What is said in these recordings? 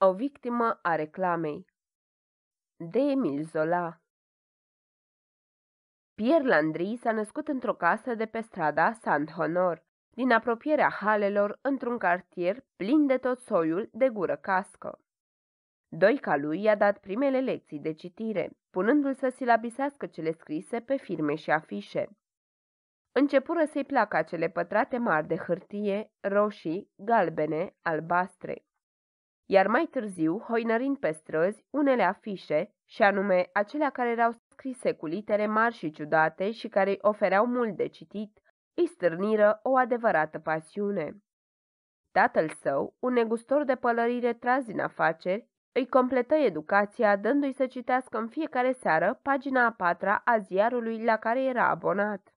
O victimă a reclamei De Emil Zola Pierre Landry s-a născut într-o casă de pe strada Saint-Honor, din apropierea halelor, într-un cartier plin de tot soiul de gură cască. Doica lui i-a dat primele lecții de citire, punându-l să silabisească cele scrise pe firme și afișe. Începură să-i placă acele pătrate mari de hârtie, roșii, galbene, albastre iar mai târziu, hoinărind pe străzi, unele afișe, și anume acelea care erau scrise cu litere mari și ciudate și care îi ofereau mult de citit, îi stârniră o adevărată pasiune. Tatăl său, un negustor de pălărire tras din afaceri, îi completă educația dându-i să citească în fiecare seară pagina a patra a ziarului la care era abonat.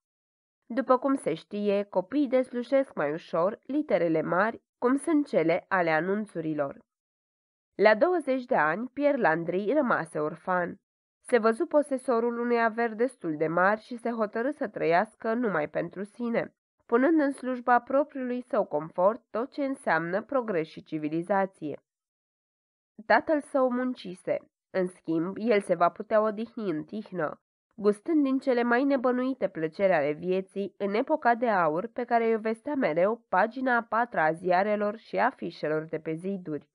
După cum se știe, copiii deslușesc mai ușor literele mari, cum sunt cele ale anunțurilor. La 20 de ani, Pierre Landry rămase orfan. Se văzu posesorul unui aver destul de mari și se hotărâ să trăiască numai pentru sine, punând în slujba propriului său confort tot ce înseamnă progres și civilizație. Tatăl său muncise, în schimb, el se va putea odihni în tihnă, gustând din cele mai nebănuite plăceri ale vieții în epoca de aur pe care o vestea mereu pagina a patra a ziarelor și afișelor de pe ziduri.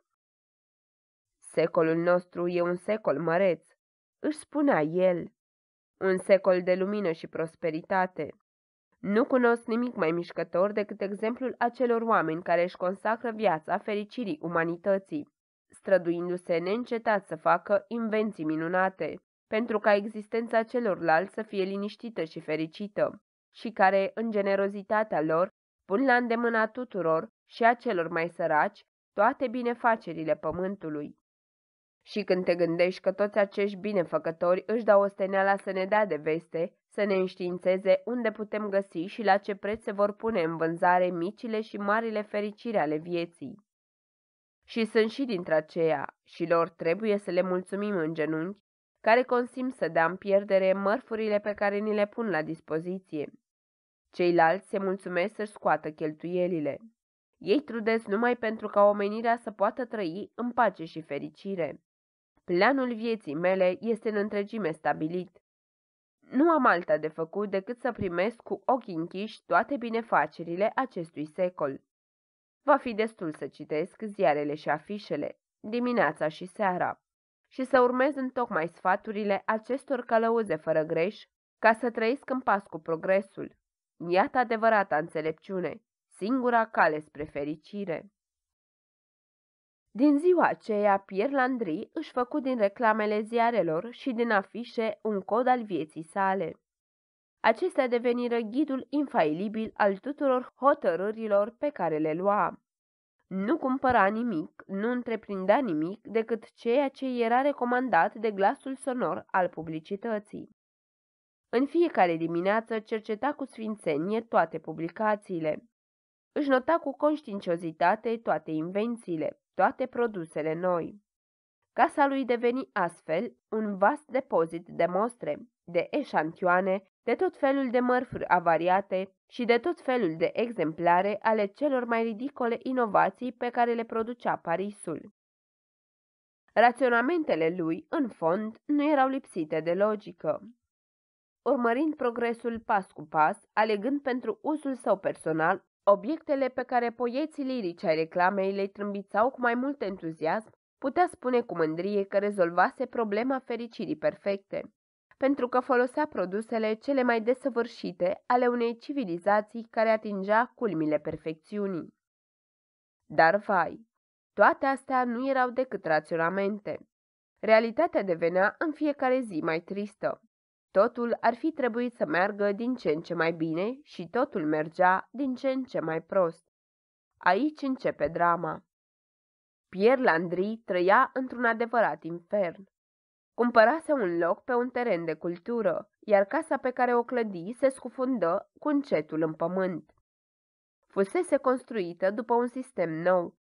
Secolul nostru e un secol măreț, își spunea el. Un secol de lumină și prosperitate. Nu cunosc nimic mai mișcător decât exemplul acelor oameni care își consacră viața fericirii umanității, străduindu-se neîncetat să facă invenții minunate, pentru ca existența celorlalți să fie liniștită și fericită, și care, în generozitatea lor, pun la îndemâna tuturor și a celor mai săraci toate binefacerile pământului. Și când te gândești că toți acești binefăcători își dau steneala să ne dea de veste, să ne înștiințeze unde putem găsi și la ce preț se vor pune în vânzare micile și marile fericiri ale vieții. Și sunt și dintre aceia, și lor trebuie să le mulțumim în genunchi, care consim să dea în pierdere mărfurile pe care ni le pun la dispoziție. Ceilalți se mulțumesc să-și scoată cheltuielile. Ei trudesc numai pentru ca omenirea să poată trăi în pace și fericire. Planul vieții mele este în întregime stabilit. Nu am alta de făcut decât să primesc cu ochii închiși toate binefacerile acestui secol. Va fi destul să citesc ziarele și afișele, dimineața și seara, și să urmez în tocmai sfaturile acestor călăuze fără greș, ca să trăiesc în pas cu progresul. Iată adevărata înțelepciune, singura cale spre fericire. Din ziua aceea, Pierre Landry își făcu din reclamele ziarelor și din afișe un cod al vieții sale. Acestea deveniră ghidul infailibil al tuturor hotărârilor pe care le lua. Nu cumpăra nimic, nu întreprindea nimic decât ceea ce era recomandat de glasul sonor al publicității. În fiecare dimineață cerceta cu sfințenie toate publicațiile. Își nota cu conștiinciozitate toate invențiile, toate produsele noi. Casa lui deveni astfel un vast depozit de mostre, de eșantioane, de tot felul de mărfuri avariate și de tot felul de exemplare ale celor mai ridicole inovații pe care le producea Parisul. Raționamentele lui, în fond, nu erau lipsite de logică. Urmărind progresul pas cu pas, alegând pentru usul său personal Obiectele pe care poieții lirici ai reclamei le trâmbițau cu mai mult entuziasm, putea spune cu mândrie că rezolvase problema fericirii perfecte, pentru că folosea produsele cele mai desăvârșite ale unei civilizații care atingea culmile perfecțiunii. Dar vai, toate astea nu erau decât raționamente. Realitatea devenea în fiecare zi mai tristă. Totul ar fi trebuit să meargă din ce în ce mai bine și totul mergea din ce în ce mai prost. Aici începe drama. Pierre Landry trăia într-un adevărat infern. Cumpărase un loc pe un teren de cultură, iar casa pe care o clădi se scufundă cu încetul în pământ. Fusese construită după un sistem nou,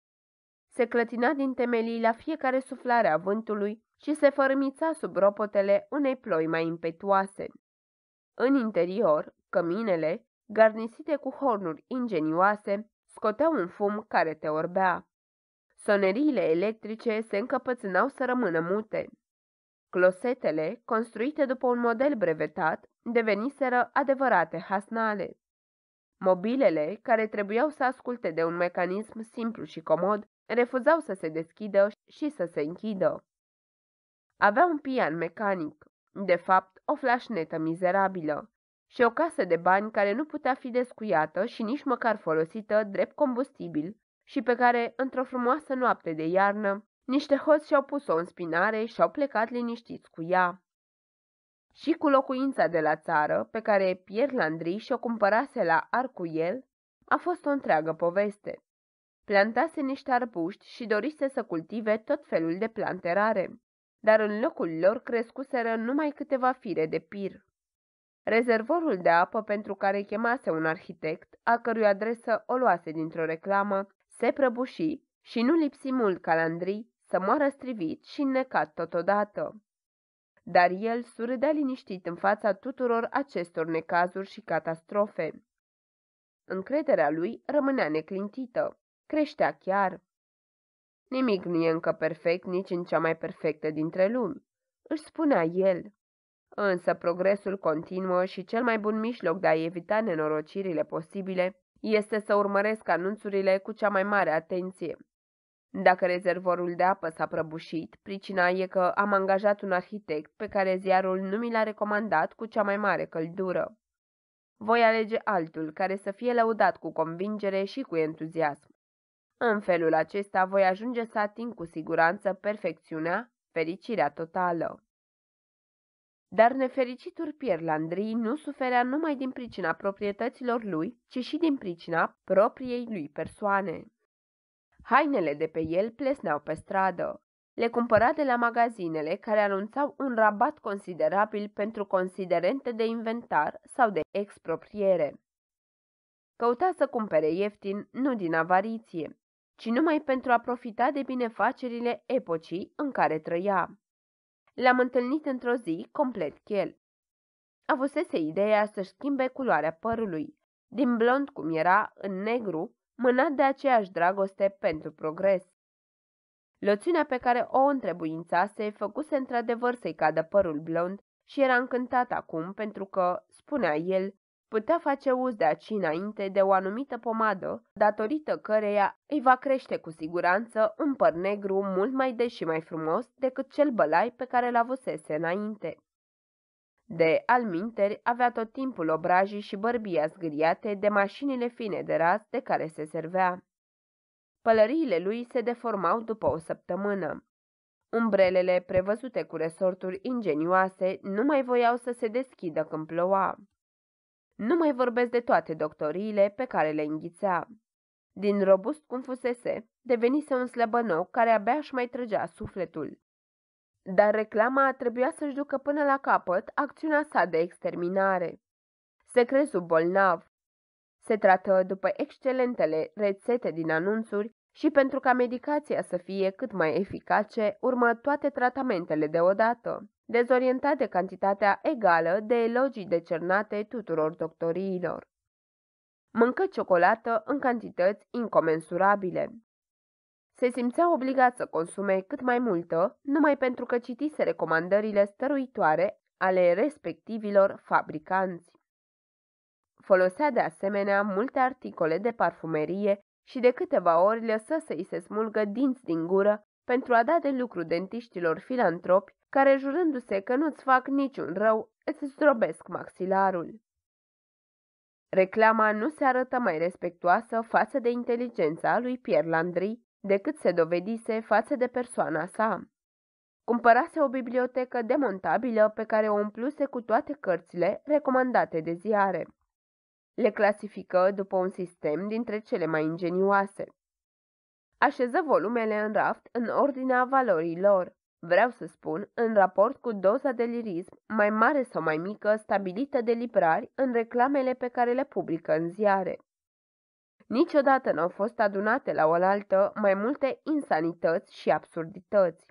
se clătina din temelii la fiecare suflare a vântului și se fărmița sub ropotele unei ploi mai impetuoase. În interior, căminele, garnisite cu hornuri ingenioase, scoteau un fum care te orbea. Soneriile electrice se încăpățânau să rămână mute. Closetele, construite după un model brevetat, deveniseră adevărate hasnale. Mobilele, care trebuiau să asculte de un mecanism simplu și comod, refuzau să se deschidă și să se închidă. Avea un pian mecanic, de fapt o flașnetă mizerabilă, și o casă de bani care nu putea fi descuiată și nici măcar folosită drept combustibil și pe care, într-o frumoasă noapte de iarnă, niște hoți și-au pus-o în spinare și au plecat liniștiți cu ea și cu locuința de la țară, pe care Pierre Landry și-o cumpărase la Arcuiel, a fost o întreagă poveste. Plantase niște arbuști și dorise să cultive tot felul de plante rare, dar în locul lor crescuseră numai câteva fire de pir. Rezervorul de apă pentru care chemase un arhitect, a cărui adresă o luase dintr-o reclamă, se prăbuși și nu lipsi mult calandrii să moară strivit și necat totodată dar el surâdea liniștit în fața tuturor acestor necazuri și catastrofe. Încrederea lui rămânea neclintită, creștea chiar. Nimic nu e încă perfect nici în cea mai perfectă dintre lumi, își spunea el. Însă progresul continuă și cel mai bun mijloc de a evita nenorocirile posibile este să urmăresc anunțurile cu cea mai mare atenție, dacă rezervorul de apă s-a prăbușit, pricina e că am angajat un arhitect pe care ziarul nu mi l-a recomandat cu cea mai mare căldură. Voi alege altul care să fie lăudat cu convingere și cu entuziasm. În felul acesta voi ajunge să ating cu siguranță perfecțiunea, fericirea totală. Dar nefericitul Pierre Landry nu suferea numai din pricina proprietăților lui, ci și din pricina propriei lui persoane. Hainele de pe el plesneau pe stradă. Le cumpăra de la magazinele care anunțau un rabat considerabil pentru considerente de inventar sau de expropriere. Căuta să cumpere ieftin nu din avariție, ci numai pentru a profita de binefacerile epocii în care trăia. L-am întâlnit într-o zi complet chel. Avusese ideea să-și schimbe culoarea părului, din blond cum era în negru, mânat de aceeași dragoste pentru progres. Loțiunea pe care o întrebuințase făcuse într-adevăr să-i cadă părul blond și era încântat acum pentru că, spunea el, putea face uz de aci înainte de o anumită pomadă, datorită căreia îi va crește cu siguranță un păr negru mult mai deși și mai frumos decât cel bălai pe care l a înainte. De alminteri avea tot timpul obrajii și bărbia zgâriate de mașinile fine de ras de care se servea. Pălăriile lui se deformau după o săptămână. Umbrelele, prevăzute cu resorturi ingenioase, nu mai voiau să se deschidă când ploua. Nu mai vorbesc de toate doctoriile pe care le înghițea. Din robust cum fusese, devenise un slăbănou care abia își mai trăgea sufletul dar reclama trebuia să-și ducă până la capăt acțiunea sa de exterminare. Se crezu bolnav. Se trată după excelentele rețete din anunțuri și pentru ca medicația să fie cât mai eficace, urmă toate tratamentele deodată, dezorientat de cantitatea egală de elogii decernate tuturor doctoriilor. Mâncă ciocolată în cantități incomensurabile, se simțea obligat să consume cât mai multă, numai pentru că citise recomandările stăruitoare ale respectivilor fabricanți. Folosea de asemenea multe articole de parfumerie și de câteva ori lăsă să-i se smulgă dinți din gură pentru a da de lucru dentiștilor filantropi care, jurându-se că nu-ți fac niciun rău, îți zdrobesc maxilarul. Reclama nu se arătă mai respectuoasă față de inteligența lui Pierre Landry, decât se dovedise față de persoana sa. Cumpărase o bibliotecă demontabilă pe care o umpluse cu toate cărțile recomandate de ziare. Le clasifică după un sistem dintre cele mai ingenioase. Așeză volumele în raft în ordinea valorii lor, vreau să spun, în raport cu doza de lirism mai mare sau mai mică stabilită de librari în reclamele pe care le publică în ziare. Niciodată n-au fost adunate la oaltă mai multe insanități și absurdități.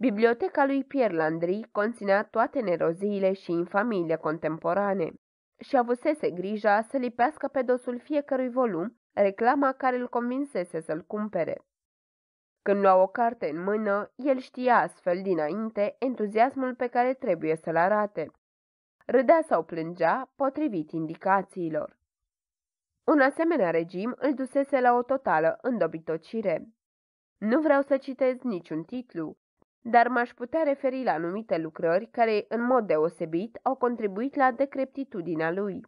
Biblioteca lui Pierre Landry conținea toate neroziile și infamiile contemporane și avusese grija să lipească pe dosul fiecărui volum reclama care îl convinsese să-l cumpere. Când lua o carte în mână, el știa astfel dinainte entuziasmul pe care trebuie să-l arate. Râdea sau plângea potrivit indicațiilor. Un asemenea regim îl dusese la o totală îndobitocire. Nu vreau să citez niciun titlu, dar m-aș putea referi la anumite lucrări care, în mod deosebit, au contribuit la decreptitudinea lui.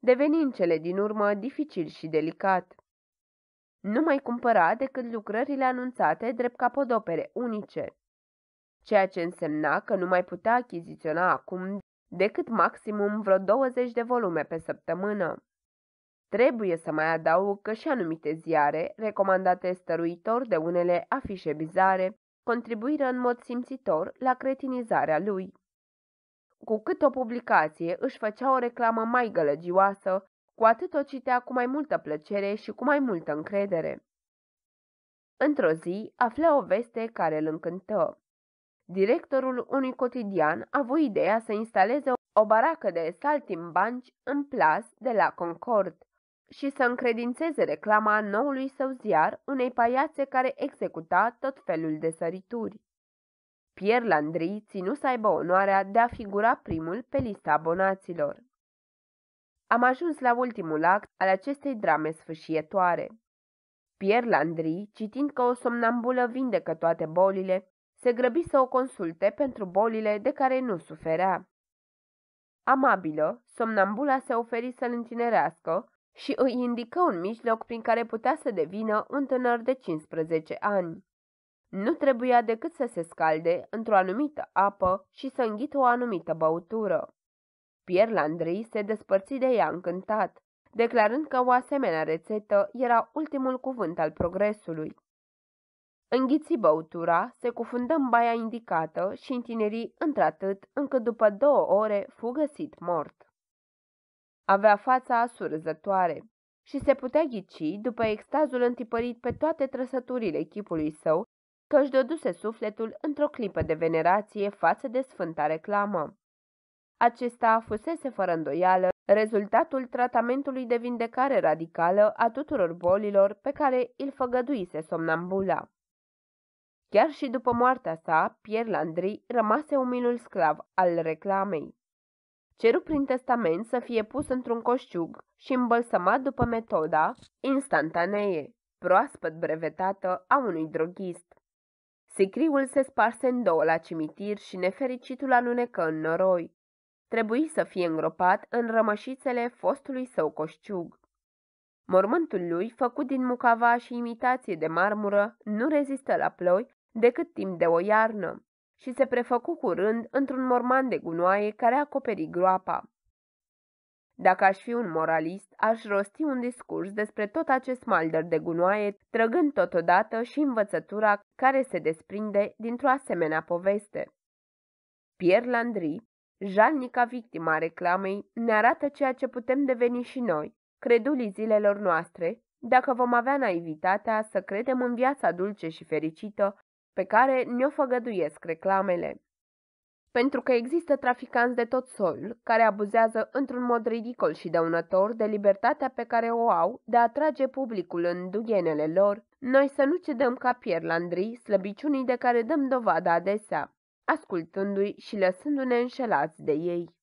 Devenind cele din urmă dificil și delicat. Nu mai cumpăra decât lucrările anunțate drept capodopere unice, ceea ce însemna că nu mai putea achiziționa acum decât maximum vreo 20 de volume pe săptămână. Trebuie să mai adaug că și anumite ziare, recomandate stăruitor de unele afișe bizare, contribuiră în mod simțitor la cretinizarea lui. Cu cât o publicație își făcea o reclamă mai gălăgioasă, cu atât o citea cu mai multă plăcere și cu mai multă încredere. Într-o zi află o veste care îl încântă. Directorul unui cotidian a avut ideea să instaleze o baracă de saltimbanci în plas de la Concord și să încredințeze reclama noului său ziar unei paiațe care executa tot felul de sărituri. Pierre Landry ținu să aibă onoarea de a figura primul pe lista abonaților. Am ajuns la ultimul act al acestei drame sfâșietoare. Pierre Landry, citind că o somnambulă vindecă toate bolile, se grăbi să o consulte pentru bolile de care nu suferea. Amabilă, somnambula se oferi să-l întinerească și îi indică un mijloc prin care putea să devină un tânăr de 15 ani. Nu trebuia decât să se scalde într-o anumită apă și să înghită o anumită băutură. Pierre Landry se despărți de ea încântat, declarând că o asemenea rețetă era ultimul cuvânt al progresului. Înghiți băutura, se cufundă în baia indicată și întineri într-atât încât după două ore fu găsit mort. Avea fața asurzătoare și se putea ghici, după extazul întipărit pe toate trăsăturile chipului său, că își dăduse sufletul într-o clipă de venerație față de sfânta reclamă. Acesta fusese fără îndoială rezultatul tratamentului de vindecare radicală a tuturor bolilor pe care îl făgăduise somnambula. Chiar și după moartea sa, Pierre Landry rămase umilul sclav al reclamei ceru prin testament să fie pus într-un coșciug și îmbălsămat după metoda instantanee, proaspăt brevetată a unui droghist. Sicriul se sparse în două la cimitir și nefericitul alunecă în noroi. Trebuie să fie îngropat în rămășițele fostului său coșciug. Mormântul lui, făcut din mucava și imitație de marmură, nu rezistă la ploi decât timp de o iarnă și se prefăcu curând într-un morman de gunoaie care acoperi groapa. Dacă aș fi un moralist, aș rosti un discurs despre tot acest malder de gunoaie, trăgând totodată și învățătura care se desprinde dintr-o asemenea poveste. Pierre Landry, jalnica victima reclamei, ne arată ceea ce putem deveni și noi, credulii zilelor noastre, dacă vom avea naivitatea să credem în viața dulce și fericită pe care ne-o făgăduiesc reclamele. Pentru că există traficanți de tot soiul care abuzează într-un mod ridicol și dăunător de libertatea pe care o au de a atrage publicul în dughenele lor, noi să nu cedăm ca Pierre Landry slăbiciunii de care dăm dovada adesea, ascultându-i și lăsându-ne înșelați de ei.